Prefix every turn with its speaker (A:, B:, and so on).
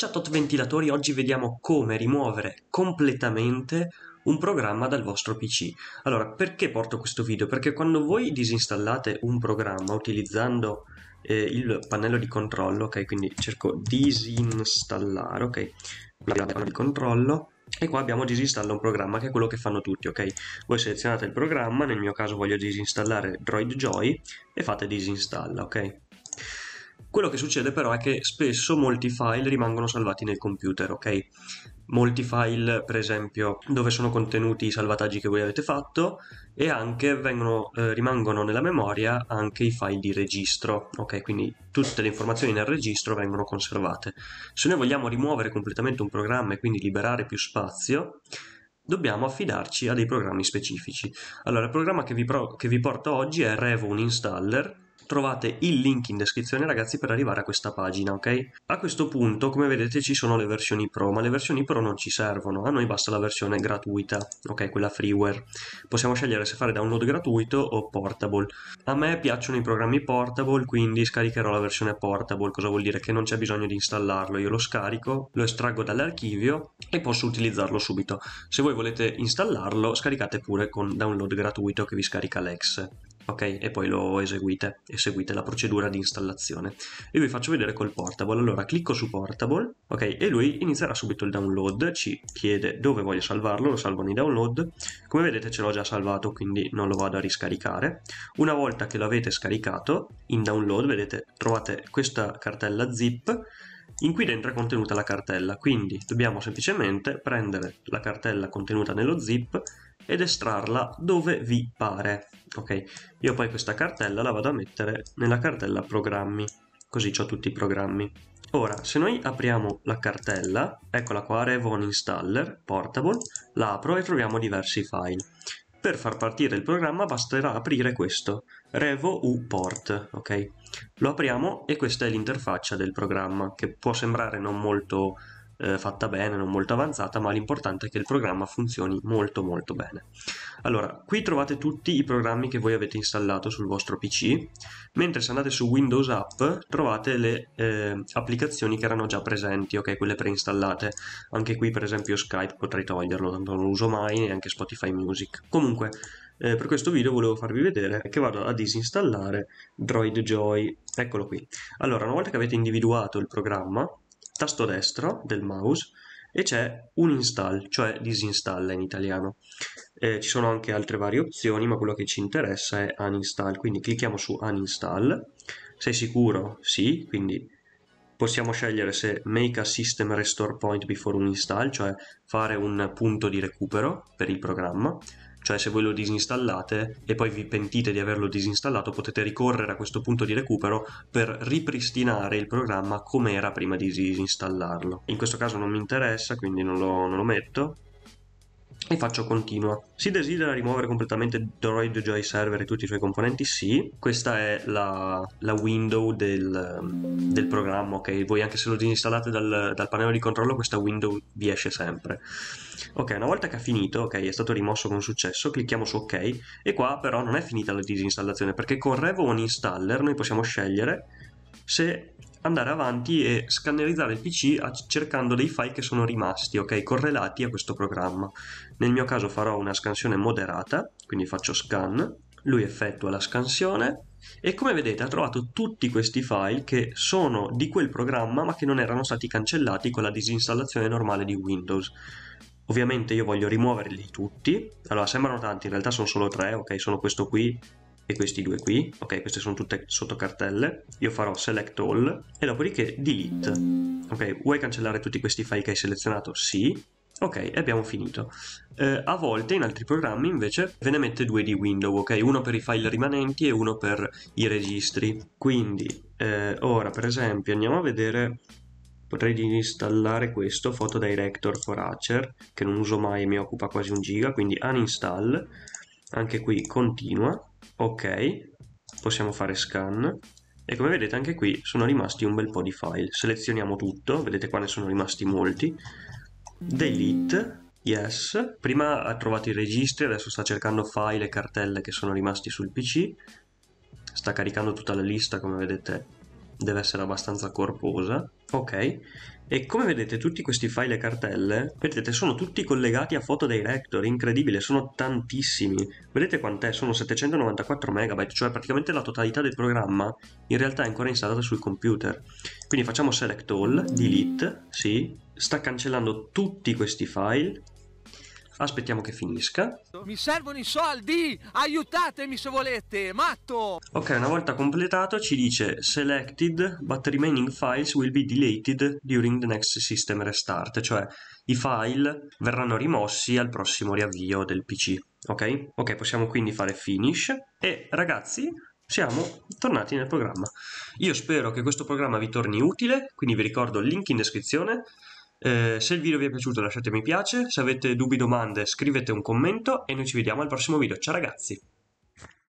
A: Ciao a tutti ventilatori, oggi vediamo come rimuovere completamente un programma dal vostro PC. Allora, perché porto questo video? Perché quando voi disinstallate un programma utilizzando eh, il pannello di controllo, ok? Quindi cerco disinstallare, ok? Quindi pannello di controllo e qua abbiamo disinstalla un programma che è quello che fanno tutti, ok? Voi selezionate il programma, nel mio caso voglio disinstallare Droid Joy e fate disinstalla, ok? Quello che succede però è che spesso molti file rimangono salvati nel computer, ok? Molti file, per esempio, dove sono contenuti i salvataggi che voi avete fatto e anche vengono, eh, rimangono nella memoria anche i file di registro, ok? Quindi tutte le informazioni nel registro vengono conservate. Se noi vogliamo rimuovere completamente un programma e quindi liberare più spazio, dobbiamo affidarci a dei programmi specifici. Allora, il programma che vi, pro- che vi porto oggi è Revo, installer, trovate il link in descrizione ragazzi per arrivare a questa pagina, ok? A questo punto come vedete ci sono le versioni pro, ma le versioni pro non ci servono, a noi basta la versione gratuita, ok? Quella freeware. Possiamo scegliere se fare download gratuito o portable. A me piacciono i programmi portable, quindi scaricherò la versione portable, cosa vuol dire? Che non c'è bisogno di installarlo, io lo scarico, lo estraggo dall'archivio e posso utilizzarlo subito. Se voi volete installarlo, scaricate pure con download gratuito che vi scarica l'ex ok? E poi lo eseguite, e seguite la procedura di installazione. E vi faccio vedere col portable, allora clicco su portable, ok? E lui inizierà subito il download, ci chiede dove voglio salvarlo, lo salvo nei download, come vedete ce l'ho già salvato quindi non lo vado a riscaricare. Una volta che l'avete scaricato, in download vedete trovate questa cartella zip, in cui dentro è contenuta la cartella, quindi dobbiamo semplicemente prendere la cartella contenuta nello zip ed estrarla dove vi pare. Ok, io poi questa cartella la vado a mettere nella cartella programmi, così ho tutti i programmi. Ora, se noi apriamo la cartella, eccola qua, Revon Installer Portable, la apro e troviamo diversi file. Per far partire il programma basterà aprire questo, revo uport, ok? Lo apriamo e questa è l'interfaccia del programma, che può sembrare non molto eh, fatta bene, non molto avanzata, ma l'importante è che il programma funzioni molto molto bene. Allora, qui trovate tutti i programmi che voi avete installato sul vostro PC, mentre se andate su Windows App trovate le eh, applicazioni che erano già presenti, ok, quelle preinstallate. Anche qui per esempio Skype potrei toglierlo, tanto non lo uso mai, neanche Spotify Music. Comunque, eh, per questo video volevo farvi vedere che vado a disinstallare Droid Joy. Eccolo qui. Allora, una volta che avete individuato il programma, tasto destro del mouse e c'è un install, cioè disinstalla in italiano. Eh, ci sono anche altre varie opzioni, ma quello che ci interessa è uninstall, quindi clicchiamo su uninstall. Sei sicuro? Sì, quindi possiamo scegliere se make a system restore point before un install, cioè fare un punto di recupero per il programma, cioè se voi lo disinstallate e poi vi pentite di averlo disinstallato potete ricorrere a questo punto di recupero per ripristinare il programma come era prima di disinstallarlo. In questo caso non mi interessa quindi non lo, non lo metto e faccio continua. Si desidera rimuovere completamente Droid Joy Server e tutti i suoi componenti? Sì, questa è la, la window del, del, programma, ok? Voi anche se lo disinstallate dal, dal, pannello di controllo questa window vi esce sempre. Ok, una volta che ha finito, ok, è stato rimosso con successo, clicchiamo su ok e qua però non è finita la disinstallazione perché con Revo on Installer noi possiamo scegliere se andare avanti e scannerizzare il PC cercando dei file che sono rimasti, ok, correlati a questo programma. Nel mio caso farò una scansione moderata, quindi faccio scan, lui effettua la scansione e come vedete ha trovato tutti questi file che sono di quel programma ma che non erano stati cancellati con la disinstallazione normale di Windows. Ovviamente io voglio rimuoverli tutti, allora sembrano tanti, in realtà sono solo tre, ok, sono questo qui, e questi due qui, ok queste sono tutte sotto cartelle, io farò select all e dopodiché delete, ok vuoi cancellare tutti questi file che hai selezionato? Sì, ok abbiamo finito. Eh, a volte in altri programmi invece ve ne mette due di window, ok uno per i file rimanenti e uno per i registri, quindi eh, ora per esempio andiamo a vedere potrei installare questo Photo Director for Acer che non uso mai e mi occupa quasi un giga quindi uninstall anche qui continua ok possiamo fare scan e come vedete anche qui sono rimasti un bel po' di file selezioniamo tutto, vedete qua ne sono rimasti molti delete yes prima ha trovato i registri adesso sta cercando file e cartelle che sono rimasti sul pc sta caricando tutta la lista come vedete deve essere abbastanza corposa ok e come vedete tutti questi file e cartelle vedete sono tutti collegati a Photo Director incredibile sono tantissimi vedete quant'è sono 794 MB cioè praticamente la totalità del programma in realtà è ancora installata sul computer quindi facciamo select all delete sì sta cancellando tutti questi file Aspettiamo che finisca. Mi servono i soldi! Aiutatemi se volete! Matto! Ok, una volta completato ci dice Selected, but remaining files will be deleted during the next system restart, cioè i file verranno rimossi al prossimo riavvio del PC. Ok? Ok, possiamo quindi fare finish. E ragazzi, siamo tornati nel programma. Io spero che questo programma vi torni utile, quindi vi ricordo il link in descrizione. Eh, se il video vi è piaciuto lasciate mi piace, se avete dubbi domande scrivete un commento e noi ci vediamo al prossimo video. Ciao ragazzi!